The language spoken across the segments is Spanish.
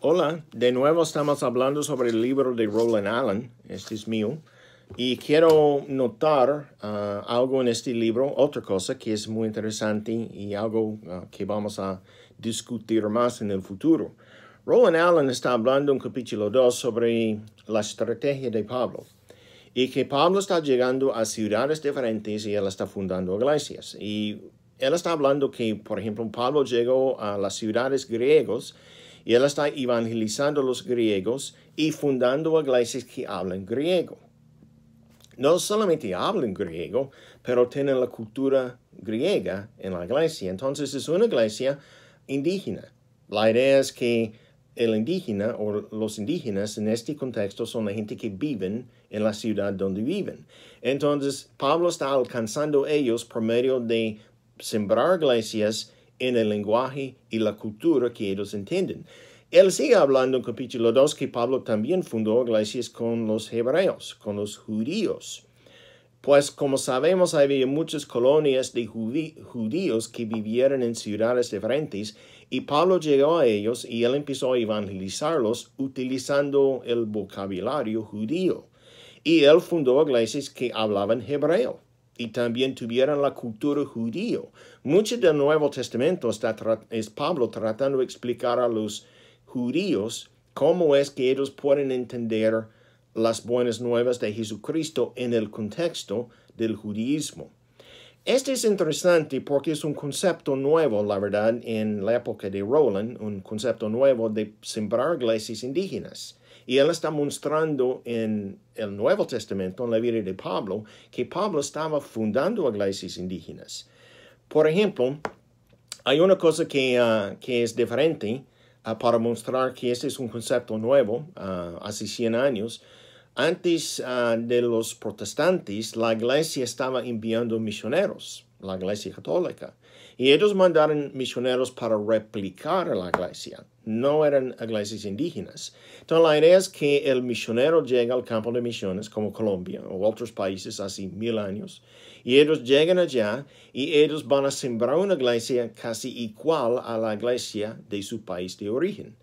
Hola, de nuevo estamos hablando sobre el libro de Roland Allen, este es mío, y quiero notar ah, algo en este libro, otra cosa que es muy interesante y algo ah, que vamos a discutir más en el futuro. Roland Allen está hablando en capítulo 2 sobre la estrategia de Pablo y que Pablo está llegando a ciudades diferentes y él está fundando iglesias. Y él está hablando que, por ejemplo, Pablo llegó a las ciudades griegas y él está evangelizando a los griegos y fundando iglesias que hablan griego. No solamente hablan griego, pero tienen la cultura griega en la iglesia. Entonces es una iglesia indígena. La idea es que el indígena o los indígenas en este contexto son la gente que viven en la ciudad donde viven. Entonces Pablo está alcanzando ellos por medio de sembrar iglesias en el lenguaje y la cultura que ellos entienden. Él sigue hablando en capítulo 2 que Pablo también fundó iglesias con los hebreos, con los judíos. Pues como sabemos, había muchas colonias de judíos que vivieron en ciudades diferentes y Pablo llegó a ellos y él empezó a evangelizarlos utilizando el vocabulario judío. Y él fundó iglesias que hablaban hebreo y también tuvieran la cultura judío. Mucho del Nuevo Testamento está es Pablo tratando de explicar a los judíos cómo es que ellos pueden entender las buenas nuevas de Jesucristo en el contexto del judaísmo. Este es interesante porque es un concepto nuevo, la verdad, en la época de Roland, un concepto nuevo de sembrar iglesias indígenas. Y él está mostrando en el Nuevo Testamento, en la vida de Pablo, que Pablo estaba fundando iglesias indígenas. Por ejemplo, hay una cosa que, ah, es diferente ah, para mostrar que este es un concepto nuevo, ah, hace 100 años. Antes de los protestantes, la iglesia estaba enviando misioneros, la iglesia católica. Y ellos mandaron misioneros para replicar la iglesia. No eran iglesias indígenas. Entonces la idea es que el misionero llega al campo de misiones como Colombia o otros países hace mil años. Y ellos llegan allá y ellos van a sembrar una iglesia casi igual a la iglesia de su país de origen.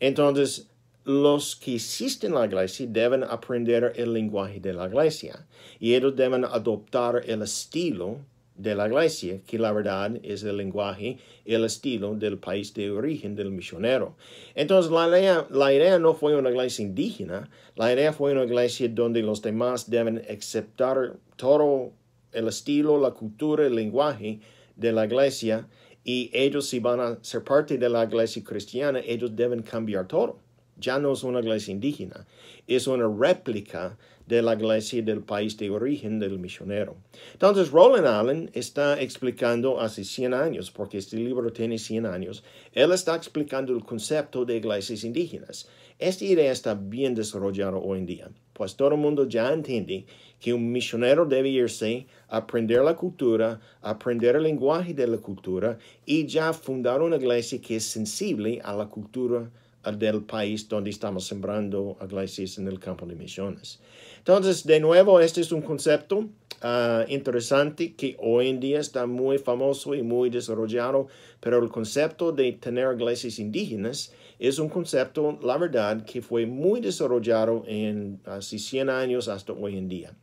Entonces los que existen en la iglesia deben aprender el lenguaje de la iglesia y ellos deben adoptar el estilo de la iglesia, que la verdad es el lenguaje, el estilo del país de origen del misionero. Entonces la idea, la idea no fue una iglesia indígena, la idea fue una iglesia donde los demás deben aceptar todo el estilo, la cultura, el lenguaje de la iglesia y ellos si van a ser parte de la iglesia cristiana, ellos deben cambiar todo. Ya no es una iglesia indígena, es una réplica de la iglesia del país de origen del misionero. Entonces, Roland Allen está explicando hace 100 años, porque este libro tiene 100 años, él está explicando el concepto de iglesias indígenas. Esta idea está bien desarrollada hoy en día, pues todo el mundo ya entiende que un misionero debe irse, aprender la cultura, aprender el lenguaje de la cultura y ya fundar una iglesia que es sensible a la cultura del país donde estamos sembrando iglesias en el campo de misiones. Entonces, de nuevo, este es un concepto ah, interesante que hoy en día está muy famoso y muy desarrollado, pero el concepto de tener iglesias indígenas es un concepto, la verdad, que fue muy desarrollado en casi 100 años hasta hoy en día.